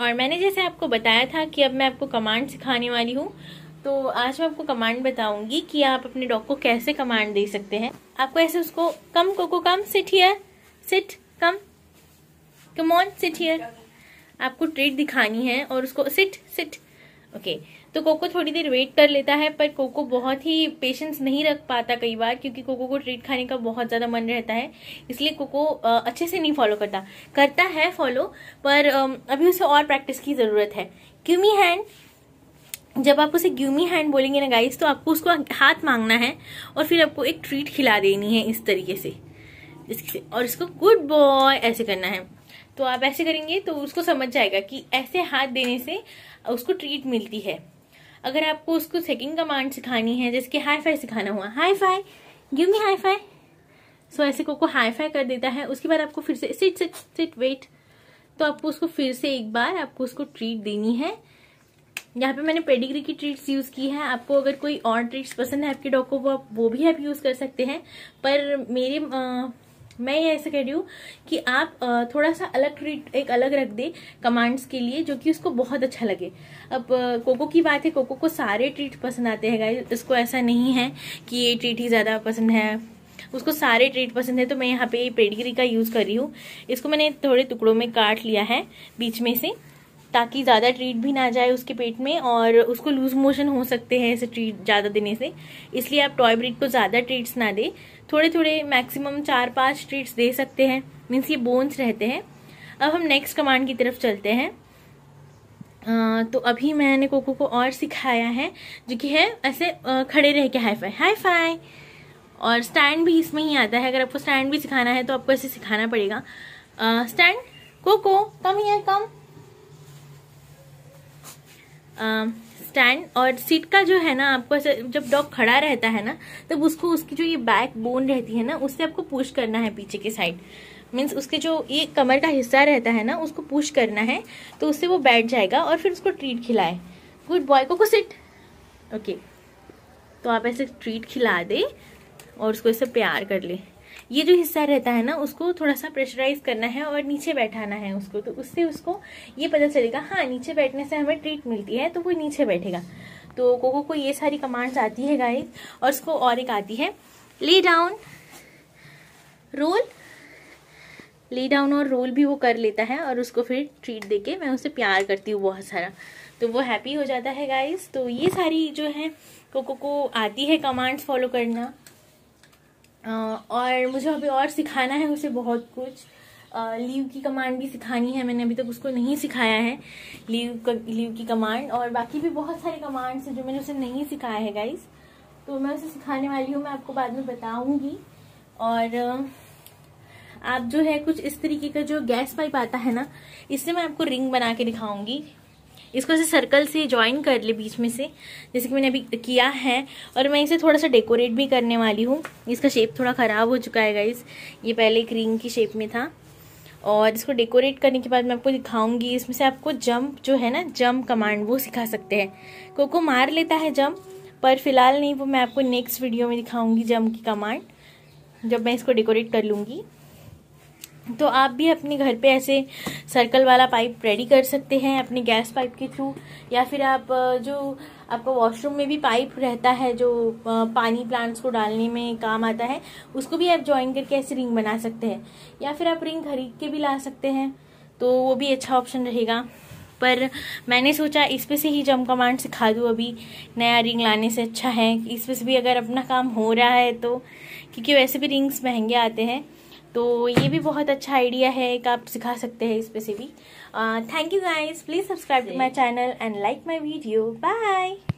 और मैंने जैसे आपको बताया था कि अब मैं आपको कमांड सिखाने वाली हूँ तो आज मैं आपको कमांड बताऊंगी कि आप अपने डॉग को कैसे कमांड दे सकते हैं आपको ऐसे उसको come Coco come sit here sit come come on sit here आपको ट्रीट दिखानी है और उसको सिट सिट ओके okay. तो कोको थोड़ी देर वेट कर लेता है पर कोको बहुत ही पेशेंस नहीं रख पाता कई बार क्योंकि कोको को ट्रीट खाने का बहुत ज़्यादा मन रहता है इसलिए कोको अच्छे से नहीं फॉलो करता करता है फॉलो पर अभी उसे और प्रैक्टिस की ज़रूरत है क्यूमी हैंड जब आप उसे ग्यूमी हैंड बोलेंगे ना गाइस तो आपको उसको हाथ मांगना है और फिर आपको एक ट्रीट खिला देनी है इस तरीके से और इसको गुड बॉय ऐसे करना है तो आप ऐसे करेंगे तो उसको समझ जाएगा कि ऐसे हाथ देने से उसको ट्रीट मिलती है अगर आपको उसको सेकंड कमांड सिखानी है जैसे कि हाई फाई सिखाना हुआ high five give me high five so ऐसे को हाई फाई कर देता है उसके बाद आपको फिर से सिट सिट सिट वेट तो आपको उसको फिर से एक बार आपको उसको ट्रीट देनी है यहाँ पे मैंने पेडिग्री की ट्रीट्स यूज़ की है आपको अगर कोई और ट्रीट्स पसंद है आपके डॉग को वो आप वो भी आप यूज़ कर सकते हैं पर मेरे आ, मैं ये ऐसा कह रही हूँ कि आप थोड़ा सा अलग ट्रीट एक अलग रख दे कमांड्स के लिए जो कि उसको बहुत अच्छा लगे अब कोको की बात है कोको को सारे ट्रीट पसंद आते हैं गाइज इसको ऐसा नहीं है कि ये ट्रीट ही ज़्यादा पसंद है उसको सारे ट्रीट पसंद है तो मैं यहाँ पे पेडिगरी का यूज़ कर रही हूँ इसको मैंने थोड़े टुकड़ों में काट लिया है बीच में से ताकि ज़्यादा ट्रीट भी ना जाए उसके पेट में और उसको लूज मोशन हो सकते हैं ऐसे ट्रीट ज़्यादा देने से इसलिए आप टॉय ब्रीड को ज़्यादा ट्रीट्स ना दें थोड़े थोड़े मैक्सिमम चार पाँच ट्रीट्स दे सकते हैं मीन्स ये बोन्स रहते हैं अब हम नेक्स्ट कमांड की तरफ चलते हैं आ, तो अभी मैंने कोको को और सिखाया है जो कि है ऐसे खड़े रह के हाई फाई हाई फाई और स्टैंड भी इसमें ही आता है अगर आपको स्टैंड भी सिखाना है तो आपको ऐसे सिखाना पड़ेगा स्टैंड कोको कम ही कम स्टैंड और सीट का जो है ना आपको ऐसे जब डॉग खड़ा रहता है ना तब उसको उसकी जो ये बैक बोन रहती है ना उससे आपको पुश करना है पीछे की साइड मीन्स उसके जो ये कमर का हिस्सा रहता है ना उसको पुश करना है तो उससे वो बैठ जाएगा और फिर उसको ट्रीट खिलाए गुड बॉय को सिट ओके okay. तो आप ऐसे ट्रीट खिला दे और उसको ऐसे प्यार कर ले ये जो हिस्सा रहता है ना उसको थोड़ा सा प्रेशराइज करना है और नीचे बैठाना है उसको तो उससे उसको ये पता चलेगा हाँ नीचे बैठने से हमें ट्रीट मिलती है तो वो नीचे बैठेगा तो कोको को ये सारी कमांड्स आती है गाइस और उसको और एक आती है lay down roll lay down और रोल भी वो कर लेता है और उसको फिर ट्रीट देके मैं उसे प्यार करती हूँ बहुत सारा तो वो हैप्पी हो जाता है गाइस तो ये सारी जो है कोको को आती है कमांड्स फॉलो करना और मुझे अभी और सिखाना है उसे बहुत कुछ लीव की कमांड भी सिखानी है मैंने अभी तक उसको नहीं सिखाया है लीव क, लीव की कमांड और बाकी भी बहुत सारे कमांड्स हैं जो मैंने उसे नहीं सिखाया है गाइज तो मैं उसे सिखाने वाली हूँ मैं आपको बाद में बताऊँगी और आप जो है कुछ इस तरीके का जो गैस पाइप आता है ना इससे मैं आपको रिंग बना के दिखाऊंगी इसको ऐसे सर्कल से ज्वाइन कर ले बीच में से जैसे कि मैंने अभी किया है और मैं इसे थोड़ा सा डेकोरेट भी करने वाली हूँ इसका शेप थोड़ा ख़राब हो चुका है गाइस ये पहले एक रिंग की शेप में था और इसको डेकोरेट करने के बाद मैं आपको दिखाऊंगी इसमें से आपको जंप जो है ना जंप कमांड वो सिखा सकते हैं कोको मार लेता है जंप पर फिलहाल नहीं वो मैं आपको नेक्स्ट वीडियो में दिखाऊंगी जंप की कमांड जब मैं इसको डेकोरेट कर लूँगी तो आप भी अपने घर पे ऐसे सर्कल वाला पाइप रेडी कर सकते हैं अपने गैस पाइप के थ्रू या फिर आप जो आपका वॉशरूम में भी पाइप रहता है जो पानी प्लांट्स को डालने में काम आता है उसको भी आप ज्वाइन करके ऐसे रिंग बना सकते हैं या फिर आप रिंग खरीद के भी ला सकते हैं तो वो भी अच्छा ऑप्शन रहेगा पर मैंने सोचा इस पर से ही जम कमांड सिखा दूँ अभी नया रिंग लाने से अच्छा है इस पर से भी अगर अपना काम हो रहा है तो क्योंकि वैसे भी रिंग्स महंगे आते हैं तो ये भी बहुत अच्छा आइडिया है कि आप सिखा सकते हैं इस पे से भी thank you guys please subscribe to my channel and like my video bye